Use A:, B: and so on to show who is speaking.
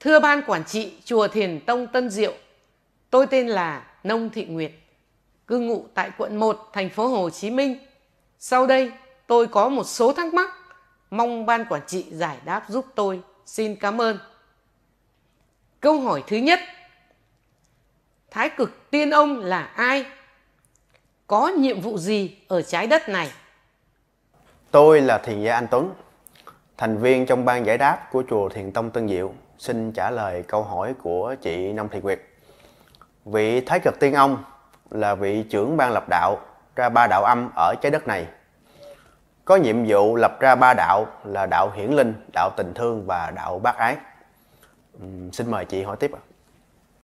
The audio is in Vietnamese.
A: Thưa ban quản trị chùa Thiền Tông Tân Diệu, tôi tên là Nông Thị Nguyệt, cư ngụ tại quận 1, thành phố Hồ Chí Minh. Sau đây, tôi có một số thắc mắc, mong ban quản trị giải đáp giúp tôi. Xin cảm ơn. Câu hỏi thứ nhất, Thái cực tiên ông là ai? Có nhiệm vụ gì ở trái đất này?
B: Tôi là Thiền gia Anh Tuấn, thành viên trong ban giải đáp của chùa Thiền Tông Tân Diệu xin trả lời câu hỏi của chị Nông Thị Nguyệt. Vị Thái Cực Tiên Ông là vị trưởng ban lập đạo ra ba đạo âm ở trái đất này. Có nhiệm vụ lập ra ba đạo là đạo hiển linh, đạo tình thương và đạo bác ái. Uhm, xin mời chị hỏi tiếp ạ. À.